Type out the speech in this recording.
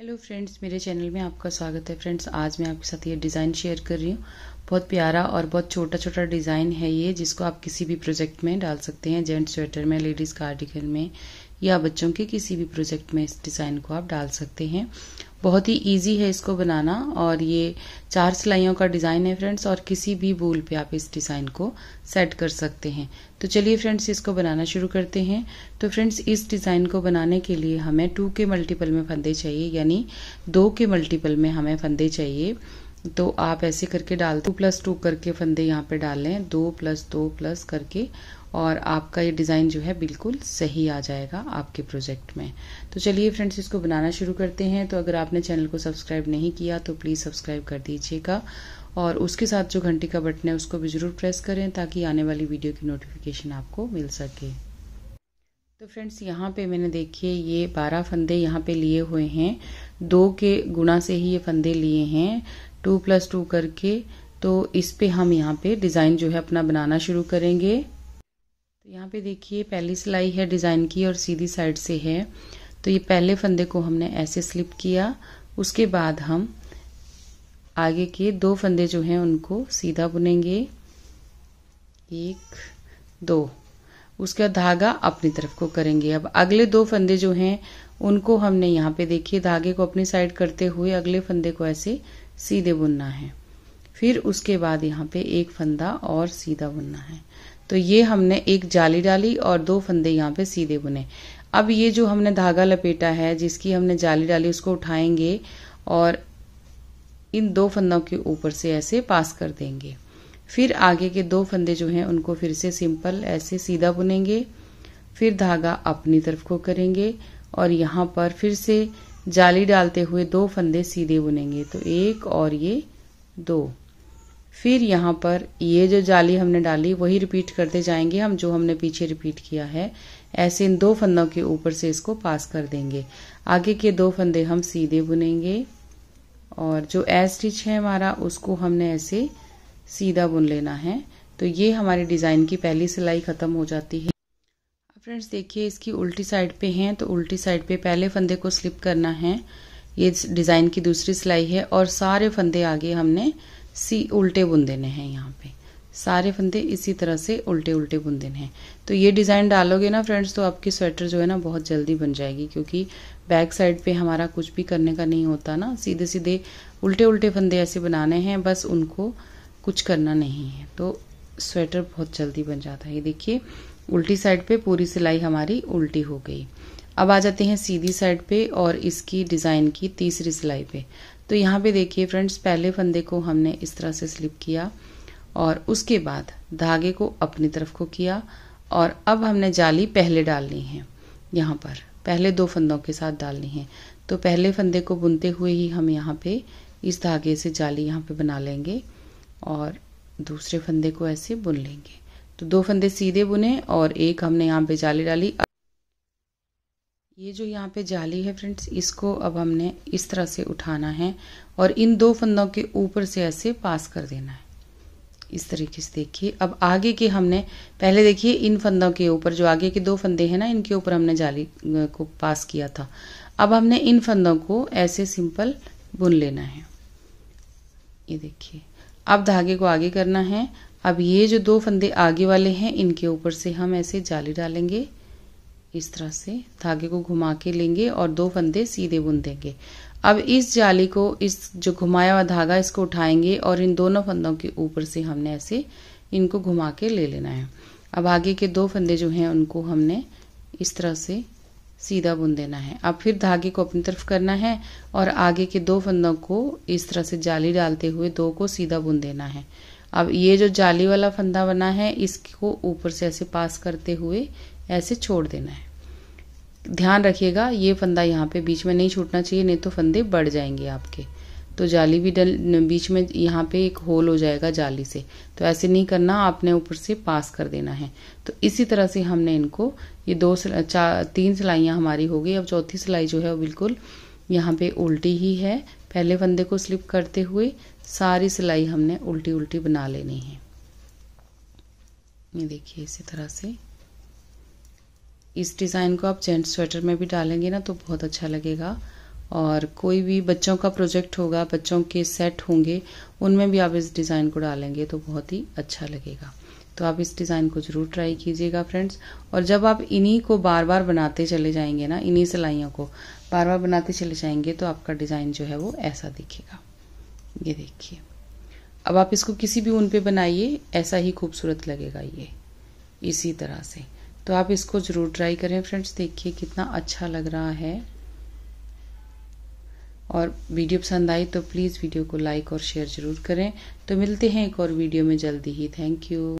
hello friends मेरे channel में आपका स्वागत है फ्रेंड्स आज मैं आपके साथ ये डिज़ाइन शेयर कर रही हूँ बहुत प्यारा और बहुत छोटा छोटा डिज़ाइन है ये जिसको आप किसी भी प्रोजेक्ट में डाल सकते हैं जेंट्स स्वेटर में लेडीज़ कार्डिगन में या बच्चों के किसी भी प्रोजेक्ट में इस डिज़ाइन को आप डाल सकते हैं बहुत ही इजी है इसको बनाना और ये चार सिलाइयों का डिज़ाइन है फ्रेंड्स और किसी भी बूल पे आप इस डिज़ाइन को सेट कर सकते हैं तो चलिए फ्रेंड्स इसको बनाना शुरू करते हैं तो फ्रेंड्स इस डिज़ाइन को बनाने के लिए हमें टू के मल्टीपल में फंदे चाहिए यानी दो के मल्टीपल में हमें फंदे चाहिए तो आप ऐसे करके डाल टू प्लस टू करके फंदे यहाँ पे डाल लें दो प्लस दो प्लस करके और आपका ये डिज़ाइन जो है बिल्कुल सही आ जाएगा आपके प्रोजेक्ट में तो चलिए फ्रेंड्स इसको बनाना शुरू करते हैं तो अगर आपने चैनल को सब्सक्राइब नहीं किया तो प्लीज़ सब्सक्राइब कर दीजिएगा और उसके साथ जो घंटी का बटन है उसको भी ज़रूर प्रेस करें ताकि आने वाली वीडियो की नोटिफिकेशन आपको मिल सके तो फ्रेंड्स यहाँ पे मैंने देखिए ये बारह फंदे यहाँ पे लिए हुए हैं दो के गुणा से ही ये फंदे लिए हैं टू प्लस टू करके तो इस पे हम यहाँ पे डिज़ाइन जो है अपना बनाना शुरू करेंगे तो यहाँ पे देखिए पहली सिलाई है डिज़ाइन की और सीधी साइड से है तो ये पहले फंदे को हमने ऐसे स्लिप किया उसके बाद हम आगे के दो फंदे जो हैं उनको सीधा बुनेंगे एक दो उसका धागा अपनी तरफ को करेंगे अब अगले दो फंदे जो हैं उनको हमने यहाँ पे देखिए धागे को अपनी साइड करते हुए अगले फंदे को ऐसे सीधे बुनना है फिर उसके बाद यहाँ पे एक फंदा और सीधा बुनना है तो ये हमने एक जाली डाली और दो फंदे यहाँ पे सीधे बुने अब ये जो हमने धागा लपेटा है जिसकी हमने जाली डाली उसको उठाएंगे और इन दो फंदों के ऊपर से ऐसे पास कर देंगे फिर आगे के दो फंदे जो हैं उनको फिर से सिंपल ऐसे सीधा बुनेंगे फिर धागा अपनी तरफ को करेंगे और यहाँ पर फिर से जाली डालते हुए दो फंदे सीधे बुनेंगे तो एक और ये दो फिर यहाँ पर ये जो जाली हमने डाली वही रिपीट करते जाएंगे हम जो हमने पीछे रिपीट किया है ऐसे इन दो फंदों के ऊपर से इसको पास कर देंगे आगे के दो फंदे हम सीधे बुनेंगे और जो ए स्टिच है हमारा उसको हमने ऐसे सीधा बुन लेना है तो ये हमारी डिज़ाइन की पहली सिलाई ख़त्म हो जाती है फ्रेंड्स देखिए इसकी उल्टी साइड पे हैं तो उल्टी साइड पे पहले फंदे को स्लिप करना है ये डिज़ाइन की दूसरी सिलाई है और सारे फंदे आगे हमने सी उल्टे बुन देने हैं यहाँ पे सारे फंदे इसी तरह से उल्टे उल्टे बुन देने हैं तो ये डिज़ाइन डालोगे ना फ्रेंड्स तो आपकी स्वेटर जो है ना बहुत जल्दी बन जाएगी क्योंकि बैक साइड पे हमारा कुछ भी करने का नहीं होता ना सीधे सीधे उल्टे उल्टे फंदे ऐसे बनाने हैं बस उनको कुछ करना नहीं है तो स्वेटर बहुत जल्दी बन जाता है ये देखिए उल्टी साइड पर पूरी सिलाई हमारी उल्टी हो गई अब आ जाते हैं सीधी साइड पे और इसकी डिज़ाइन की तीसरी सिलाई पे तो यहाँ पे देखिए फ्रेंड्स पहले फंदे को हमने इस तरह से स्लिप किया और उसके बाद धागे को अपनी तरफ को किया और अब हमने जाली पहले डालनी है यहाँ पर पहले दो फंदों के साथ डालनी है तो पहले फंदे को बुनते हुए ही हम यहाँ पे इस धागे से जाली यहाँ पे बना लेंगे और दूसरे फंदे को ऐसे बुन लेंगे तो दो फंदे सीधे बुने और एक हमने यहाँ पे जाली डाली ये जो यहाँ पे जाली है फ्रेंड्स इसको अब हमने इस तरह से उठाना है और इन दो फंदों के ऊपर से ऐसे पास कर देना है इस तरीके से देखिए अब आगे के हमने पहले देखिए इन फंदों के ऊपर जो आगे के दो फंदे हैं ना इनके ऊपर हमने जाली को पास किया था अब हमने इन फंदों को ऐसे सिंपल बुन लेना है ये देखिए अब धागे को आगे करना है अब ये जो दो फंदे आगे वाले हैं इनके ऊपर से हम ऐसे जाली डालेंगे इस तरह से धागे को घुमा के लेंगे और दो फंदे सीधे बुन देंगे अब इस जाली को इस जो घुमाया हुआ धागा इसको उठाएंगे और इन दोनों फंदों के ऊपर से हमने ऐसे इनको घुमा के ले लेना है अब आगे के दो फंदे जो हैं उनको हमने इस तरह से सीधा बुन देना है अब फिर धागे को अपनी तरफ करना है और आगे के दो फंदों को इस तरह से जाली डालते हुए दो को सीधा बुन देना है अब ये जो जाली वाला फंदा बना है इसको ऊपर से ऐसे पास करते हुए ऐसे छोड़ देना है ध्यान रखिएगा ये फंदा यहाँ पे बीच में नहीं छूटना चाहिए नहीं तो फंदे बढ़ जाएंगे आपके तो जाली भी डल बीच में यहाँ पे एक होल हो जाएगा जाली से तो ऐसे नहीं करना आपने ऊपर से पास कर देना है तो इसी तरह से हमने इनको ये दो चार तीन सिलाइयाँ हमारी हो गई अब चौथी सिलाई जो है वो बिल्कुल यहाँ पे उल्टी ही है पहले फंदे को स्लिप करते हुए सारी सिलाई हमने उल्टी उल्टी बना लेनी है ये देखिए इसी तरह से इस डिज़ाइन को आप जेंट्स स्वेटर में भी डालेंगे ना तो बहुत अच्छा लगेगा और कोई भी बच्चों का प्रोजेक्ट होगा बच्चों के सेट होंगे उनमें भी आप इस डिज़ाइन को डालेंगे तो बहुत ही अच्छा लगेगा तो आप इस डिज़ाइन को ज़रूर ट्राई कीजिएगा फ्रेंड्स और जब आप इन्हीं को बार बार बनाते चले जाएंगे ना इन्हीं सिलाइयों को बार बार बनाते चले जाएंगे तो आपका डिज़ाइन जो है वो ऐसा दिखेगा ये देखिए अब आप इसको किसी भी ऊन पे बनाइए ऐसा ही खूबसूरत लगेगा ये इसी तरह से तो आप इसको ज़रूर ट्राई करें फ्रेंड्स देखिए कितना अच्छा लग रहा है और वीडियो पसंद आई तो प्लीज़ वीडियो को लाइक और शेयर ज़रूर करें तो मिलते हैं एक और वीडियो में जल्दी ही थैंक यू